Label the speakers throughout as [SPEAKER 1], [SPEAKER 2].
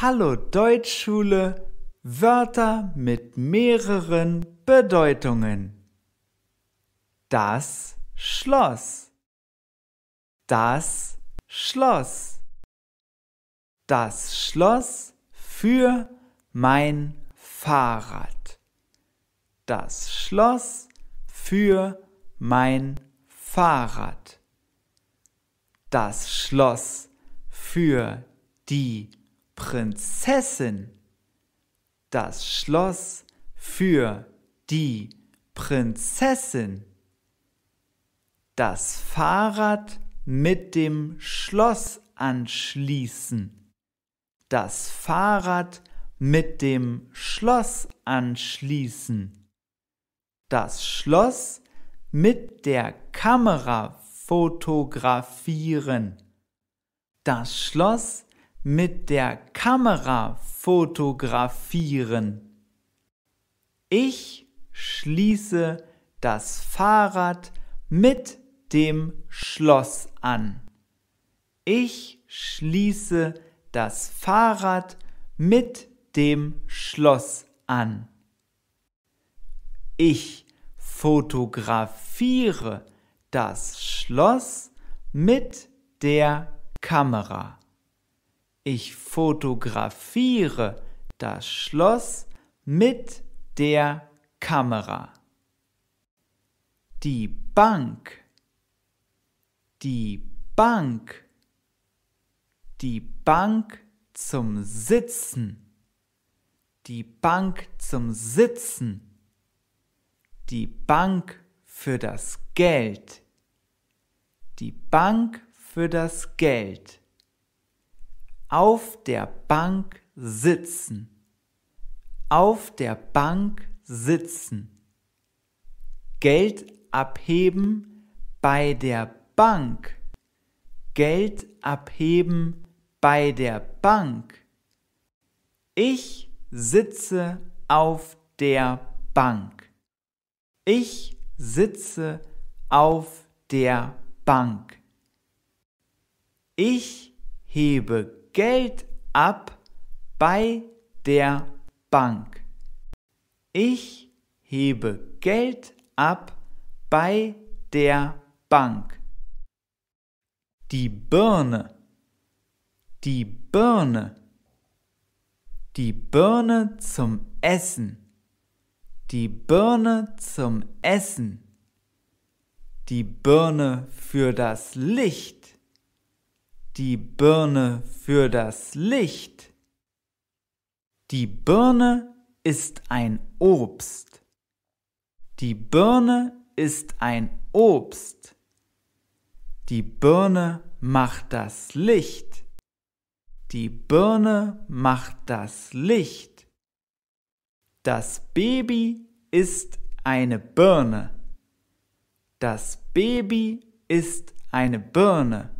[SPEAKER 1] Hallo Deutschschule Wörter mit mehreren Bedeutungen. Das Schloss. Das Schloss. Das Schloss für mein Fahrrad. Das Schloss für mein Fahrrad. Das Schloss für die Prinzessin. Das Schloss für die Prinzessin. Das Fahrrad mit dem Schloss anschließen. Das Fahrrad mit dem Schloss anschließen. Das Schloss mit der Kamera fotografieren. Das Schloss mit mit der Kamera fotografieren. Ich schließe das Fahrrad mit dem Schloss an. Ich schließe das Fahrrad mit dem Schloss an. Ich fotografiere das Schloss mit der Kamera. Ich fotografiere das Schloss mit der Kamera. Die Bank. Die Bank. Die Bank zum Sitzen. Die Bank zum Sitzen. Die Bank für das Geld. Die Bank für das Geld. Auf der Bank sitzen. Auf der Bank sitzen. Geld abheben bei der Bank. Geld abheben bei der Bank. Ich sitze auf der Bank. Ich sitze auf der Bank. Ich hebe Geld ab bei der Bank. Ich hebe Geld ab bei der Bank. Die Birne. Die Birne. Die Birne zum Essen. Die Birne zum Essen. Die Birne für das Licht die Birne für das Licht. Die Birne ist ein Obst. Die Birne ist ein Obst. Die Birne macht das Licht. Die Birne macht das Licht. Das Baby ist eine Birne. Das Baby ist eine Birne.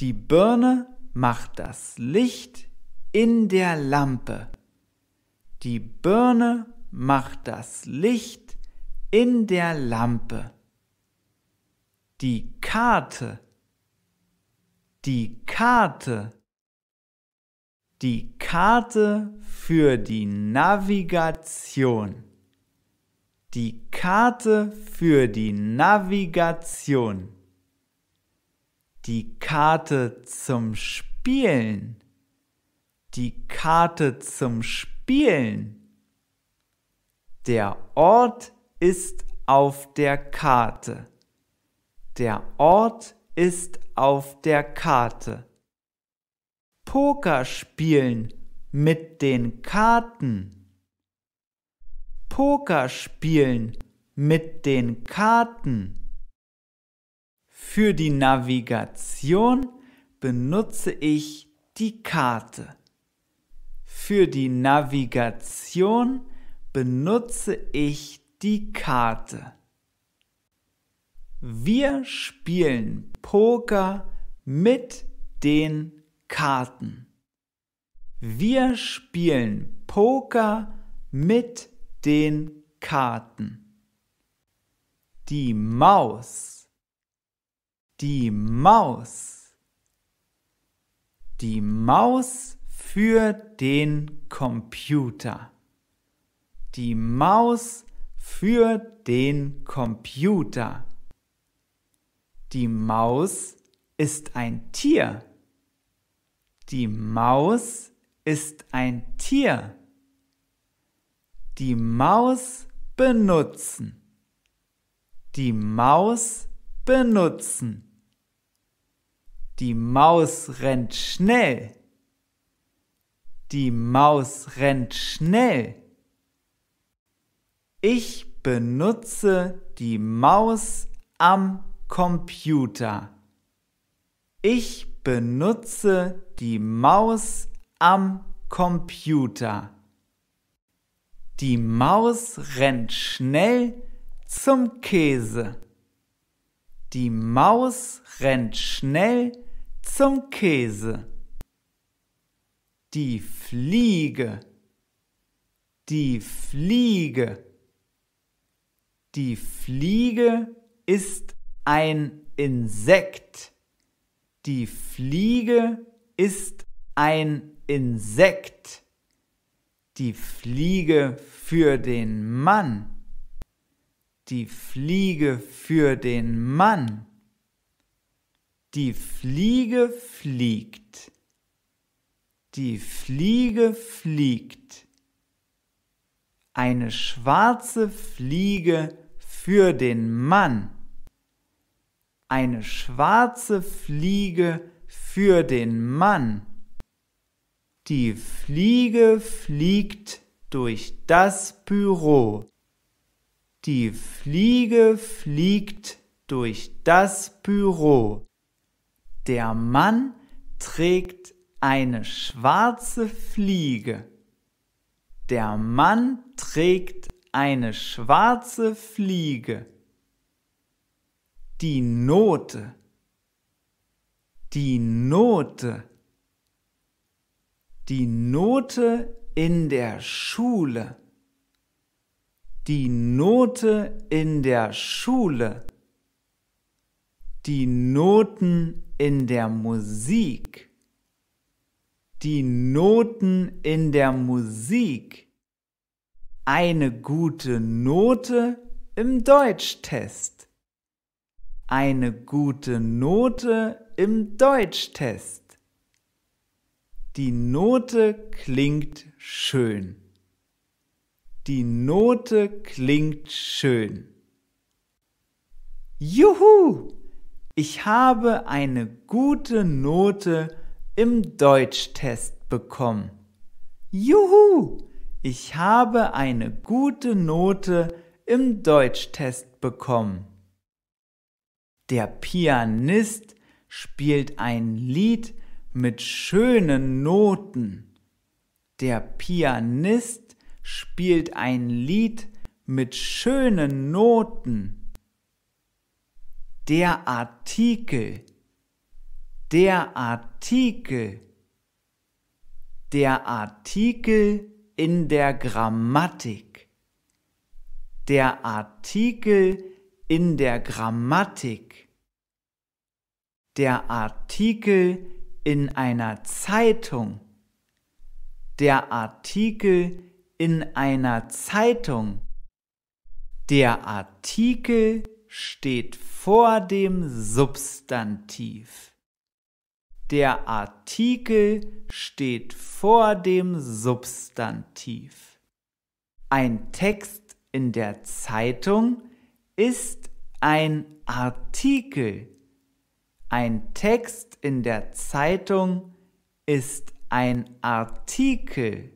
[SPEAKER 1] Die Birne macht das Licht in der Lampe. Die Birne macht das Licht in der Lampe. Die Karte, die Karte, die Karte für die Navigation. Die Karte für die Navigation die Karte zum Spielen, die Karte zum Spielen. Der Ort ist auf der Karte. Der Ort ist auf der Karte. Poker spielen mit den Karten. Poker spielen mit den Karten. Für die Navigation benutze ich die Karte. Für die Navigation benutze ich die Karte. Wir spielen Poker mit den Karten. Wir spielen Poker mit den Karten. Die Maus die Maus. Die Maus für den Computer. Die Maus für den Computer. Die Maus ist ein Tier. Die Maus ist ein Tier. Die Maus benutzen. Die Maus benutzen. Die Maus rennt schnell. Die Maus rennt schnell. Ich benutze die Maus am Computer. Ich benutze die Maus am Computer. Die Maus rennt schnell zum Käse. Die Maus rennt schnell zum Käse. Die Fliege, die Fliege, die Fliege ist ein Insekt. Die Fliege ist ein Insekt. Die Fliege für den Mann die Fliege für den Mann. Die Fliege fliegt. Die Fliege fliegt. Eine schwarze Fliege für den Mann. Eine schwarze Fliege für den Mann. Die Fliege fliegt durch das Büro. Die Fliege fliegt durch das Büro. Der Mann trägt eine schwarze Fliege. Der Mann trägt eine schwarze Fliege. Die Note. Die Note. Die Note in der Schule. Die Note in der Schule. Die Noten in der Musik. Die Noten in der Musik. Eine gute Note im Deutschtest. Eine gute Note im Deutschtest. Die Note klingt schön. Die Note klingt schön. Juhu! Ich habe eine gute Note im Deutschtest bekommen. Juhu! Ich habe eine gute Note im Deutschtest bekommen. Der Pianist spielt ein Lied mit schönen Noten. Der Pianist spielt ein Lied mit schönen Noten. Der Artikel, der Artikel, der Artikel in der Grammatik, der Artikel in der Grammatik, der Artikel in einer Zeitung, der Artikel in einer Zeitung. Der Artikel steht vor dem Substantiv. Der Artikel steht vor dem Substantiv. Ein Text in der Zeitung ist ein Artikel. Ein Text in der Zeitung ist ein Artikel.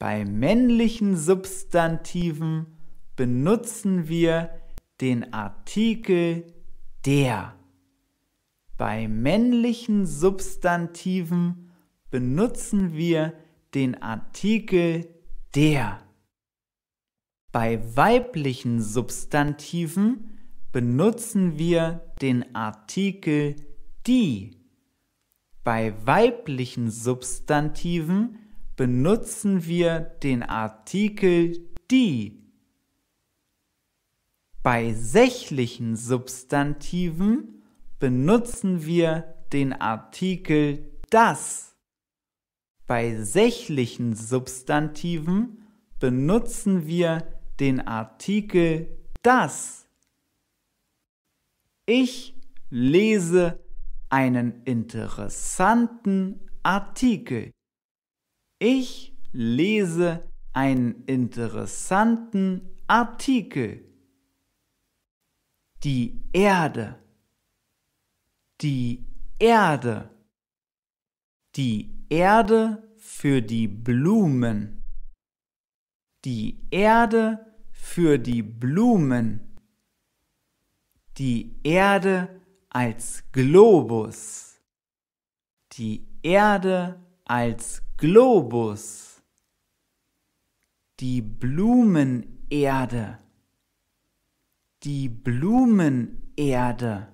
[SPEAKER 1] Bei männlichen Substantiven benutzen wir den Artikel der. Bei männlichen Substantiven benutzen wir den Artikel der. Bei weiblichen Substantiven benutzen wir den Artikel die. Bei weiblichen Substantiven benutzen wir den Artikel die. Bei sächlichen Substantiven benutzen wir den Artikel das. Bei sächlichen Substantiven benutzen wir den Artikel das. Ich lese einen interessanten Artikel. Ich lese einen interessanten Artikel. Die Erde. Die Erde. Die Erde für die Blumen. Die Erde für die Blumen. Die Erde als Globus. Die Erde als Globus, die Blumenerde, die Blumenerde,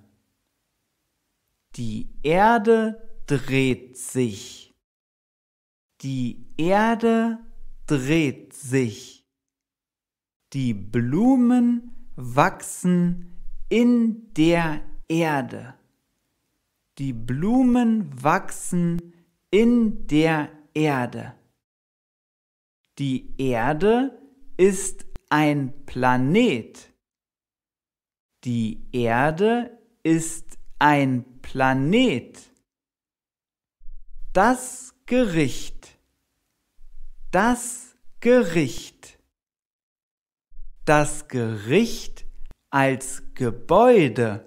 [SPEAKER 1] die Erde dreht sich, die Erde dreht sich, die Blumen wachsen in der Erde. Die Blumen wachsen in der Erde. Die Erde ist ein Planet. Die Erde ist ein Planet. Das Gericht. Das Gericht. Das Gericht als Gebäude.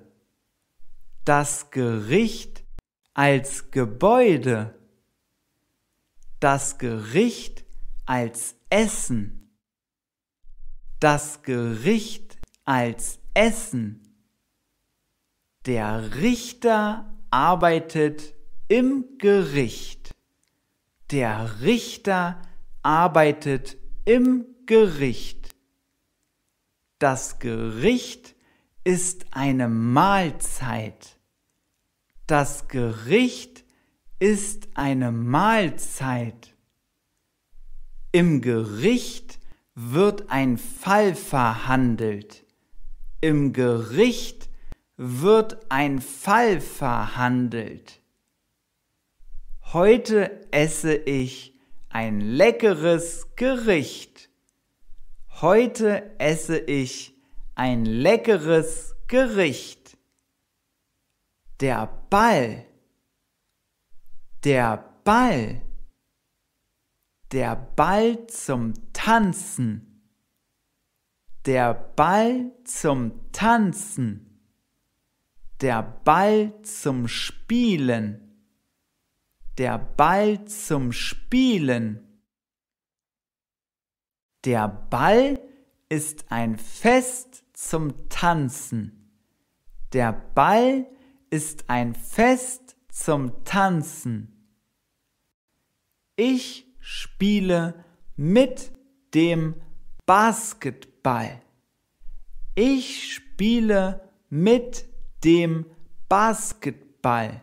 [SPEAKER 1] Das Gericht als Gebäude das Gericht als Essen, das Gericht als Essen. Der Richter arbeitet im Gericht. Der Richter arbeitet im Gericht. Das Gericht ist eine Mahlzeit. Das Gericht ist eine Mahlzeit. Im Gericht wird ein Fall verhandelt. Im Gericht wird ein Fall verhandelt. Heute esse ich ein leckeres Gericht. Heute esse ich ein leckeres Gericht. Der Ball der Ball. Der Ball zum Tanzen. Der Ball zum Tanzen. Der Ball zum Spielen. Der Ball zum Spielen. Der Ball ist ein Fest zum Tanzen. Der Ball ist ein Fest zum Tanzen. Ich spiele mit dem Basketball. Ich spiele mit dem Basketball.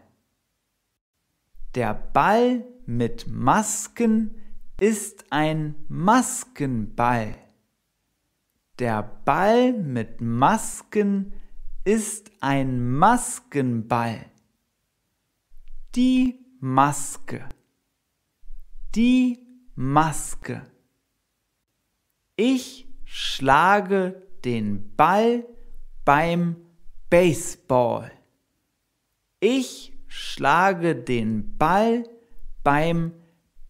[SPEAKER 1] Der Ball mit Masken ist ein Maskenball. Der Ball mit Masken ist ein Maskenball die Maske, die Maske. Ich schlage den Ball beim Baseball. Ich schlage den Ball beim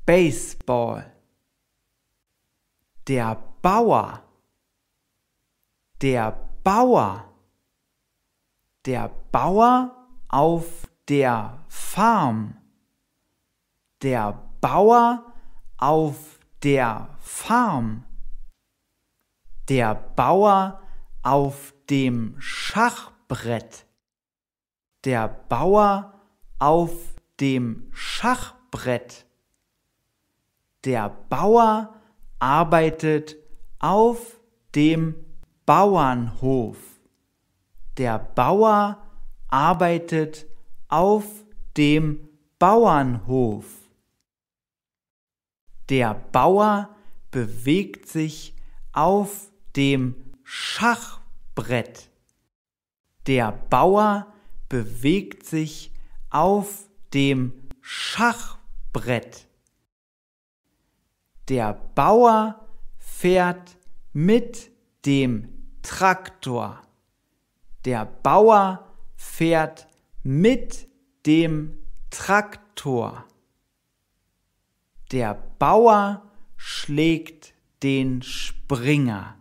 [SPEAKER 1] Baseball. Der Bauer, der Bauer, der Bauer auf der Farm, der Bauer auf der Farm, der Bauer auf dem Schachbrett, der Bauer auf dem Schachbrett, der Bauer arbeitet auf dem Bauernhof, der Bauer arbeitet auf dem Bauernhof. Der Bauer bewegt sich auf dem Schachbrett. Der Bauer bewegt sich auf dem Schachbrett. Der Bauer fährt mit dem Traktor. Der Bauer fährt mit dem Traktor. Der Bauer schlägt den Springer.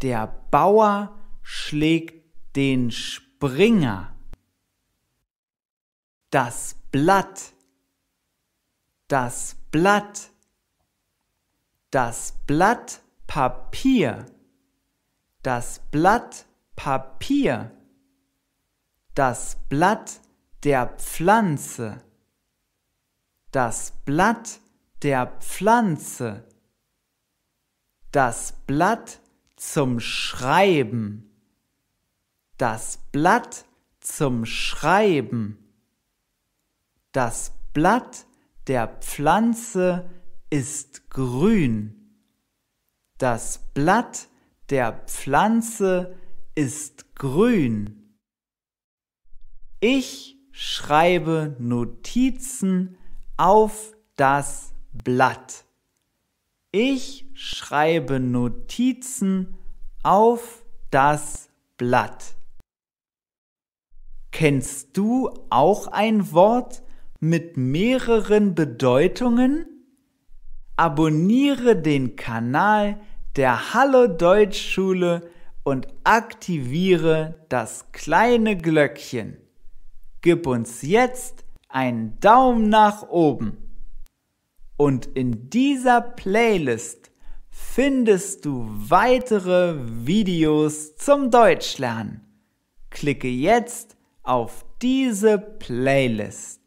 [SPEAKER 1] Der Bauer schlägt den Springer. Das Blatt. Das Blatt. Das Blatt Papier. Das Blatt Papier das Blatt der Pflanze, das Blatt der Pflanze, das Blatt zum Schreiben, das Blatt zum Schreiben, das Blatt der Pflanze ist grün. Das Blatt der Pflanze ist grün. Ich schreibe Notizen auf das Blatt. Ich schreibe Notizen auf das Blatt. Kennst du auch ein Wort mit mehreren Bedeutungen? Abonniere den Kanal der Hallo Deutschschule und aktiviere das kleine Glöckchen. Gib uns jetzt einen Daumen nach oben. Und in dieser Playlist findest du weitere Videos zum Deutschlernen. Klicke jetzt auf diese Playlist.